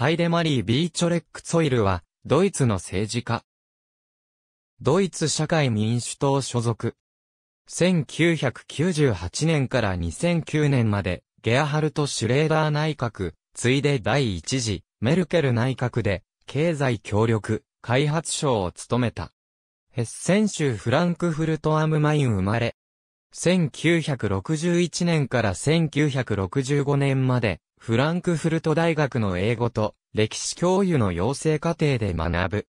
ハイデマリー・ビーチョレック・ツォイルは、ドイツの政治家。ドイツ社会民主党所属。1998年から2009年まで、ゲアハルト・シュレーダー内閣、ついで第一次、メルケル内閣で、経済協力、開発省を務めた。ヘッセン州フランクフルトアムマイン生まれ。1961年から1965年まで、フランクフルト大学の英語と歴史教諭の養成課程で学ぶ。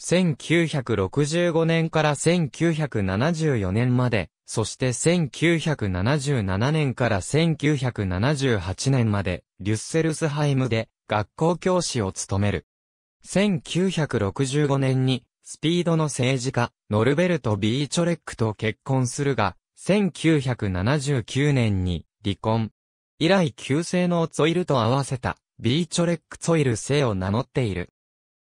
1965年から1974年まで、そして1977年から1978年まで、リュッセルスハイムで学校教師を務める。1965年に、スピードの政治家、ノルベルト・ビーチョレックと結婚するが、1979年に離婚。以来旧姓のツイルと合わせたビーチョレックツォイルセを名乗っている。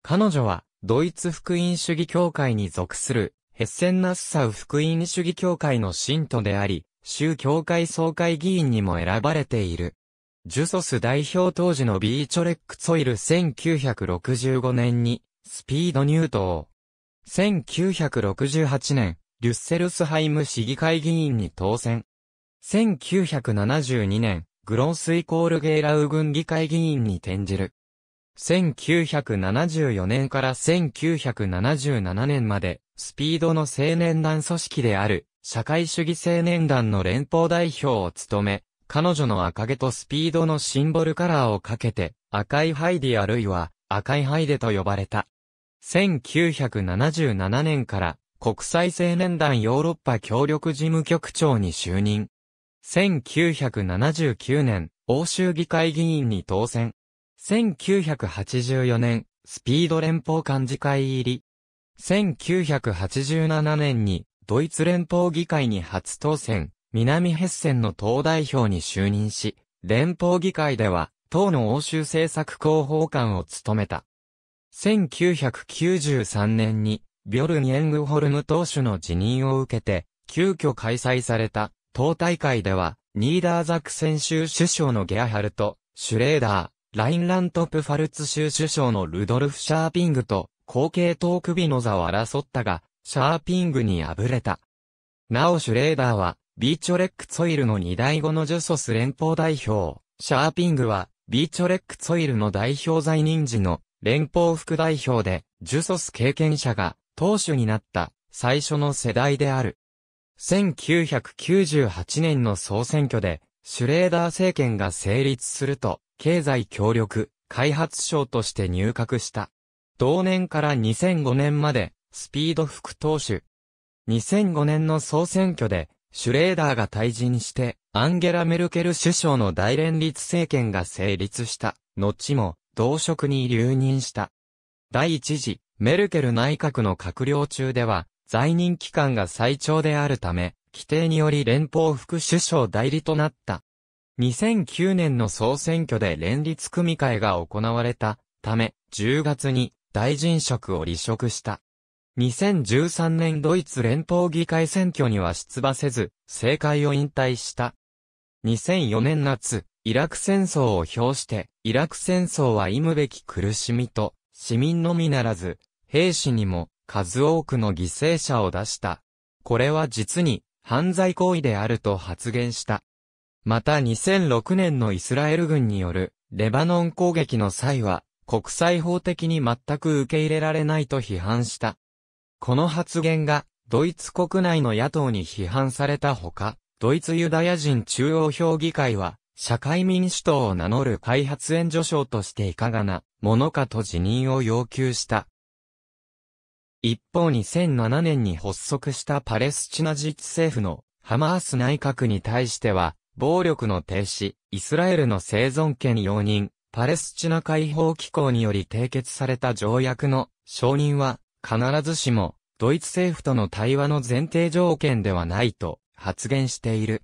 彼女は、ドイツ福音主義教会に属する、ヘッセンナッサウ福音主義教会の信徒であり、州教会総会議員にも選ばれている。ジュソス代表当時のビーチョレックツォイル1965年に、スピード入党。1968年、リュッセルスハイム市議会議員に当選。1972年、グロンスイコールゲーラウ軍議会議員に転じる。1974年から1977年まで、スピードの青年団組織である、社会主義青年団の連邦代表を務め、彼女の赤毛とスピードのシンボルカラーをかけて、赤いハイディあるいは赤いハイデと呼ばれた。1977年から国際青年団ヨーロッパ協力事務局長に就任。1979年、欧州議会議員に当選。1984年、スピード連邦幹事会入り。1987年に、ドイツ連邦議会に初当選、南ヘッセンの党代表に就任し、連邦議会では、党の欧州政策広報官を務めた。1993年に、ビョルニエングホルム党首の辞任を受けて、急遽開催された党大会では、ニーダーザクセン州首相のゲアハルト、シュレーダー、ラインラントプファルツ州首相のルドルフ・シャーピングと、後継党首の座を争ったが、シャーピングに敗れた。なおシュレーダーは、ビーチョレックツォイルの2代後のジュソス連邦代表、シャーピングは、ビーチョレックツォイルの代表在任時の連邦副代表で、ジュソス経験者が、党首になった、最初の世代である。1998年の総選挙で、シュレーダー政権が成立すると、経済協力、開発省として入閣した。同年から2005年まで、スピード副党首。2005年の総選挙で、シュレーダーが退陣して、アンゲラ・メルケル首相の大連立政権が成立した。後も、同職に留任した。第一次、メルケル内閣の閣僚中では、在任期間が最長であるため、規定により連邦副首相代理となった。2009年の総選挙で連立組会が行われたため、10月に大臣職を離職した。2013年ドイツ連邦議会選挙には出馬せず、政界を引退した。2004年夏、イラク戦争を表して、イラク戦争は忌むべき苦しみと、市民のみならず、兵士にも数多くの犠牲者を出した。これは実に犯罪行為であると発言した。また2006年のイスラエル軍によるレバノン攻撃の際は国際法的に全く受け入れられないと批判した。この発言がドイツ国内の野党に批判されたほか、ドイツユダヤ人中央評議会は社会民主党を名乗る開発援助賞としていかがなものかと辞任を要求した。一方2007年に発足したパレスチナ自治政府のハマース内閣に対しては、暴力の停止、イスラエルの生存権容認、パレスチナ解放機構により締結された条約の承認は、必ずしも、ドイツ政府との対話の前提条件ではないと発言している。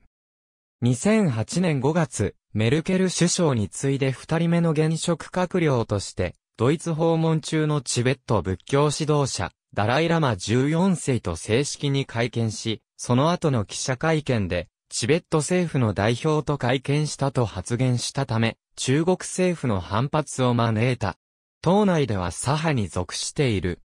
2008年5月、メルケル首相に次いで二人目の現職閣僚として、ドイツ訪問中のチベット仏教指導者、ダライラマ14世と正式に会見し、その後の記者会見で、チベット政府の代表と会見したと発言したため、中国政府の反発を招いた。党内では左派に属している。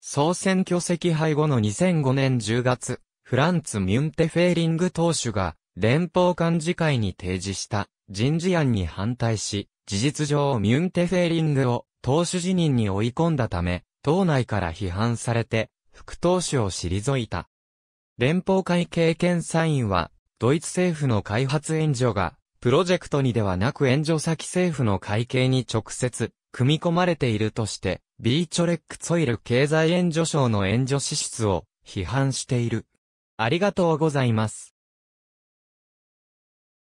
総選挙席敗後の2005年10月、フランツ・ミュンテ・フェーリング党首が連邦幹事会に提示した人事案に反対し、事実上ミュンテ・フェーリングを党首辞任に追い込んだため、党内から批判されて、副党首を退いた。連邦会計検査院は、ドイツ政府の開発援助が、プロジェクトにではなく援助先政府の会計に直接、組み込まれているとして、ビーチョレックツイル経済援助省の援助支出を批判している。ありがとうございます。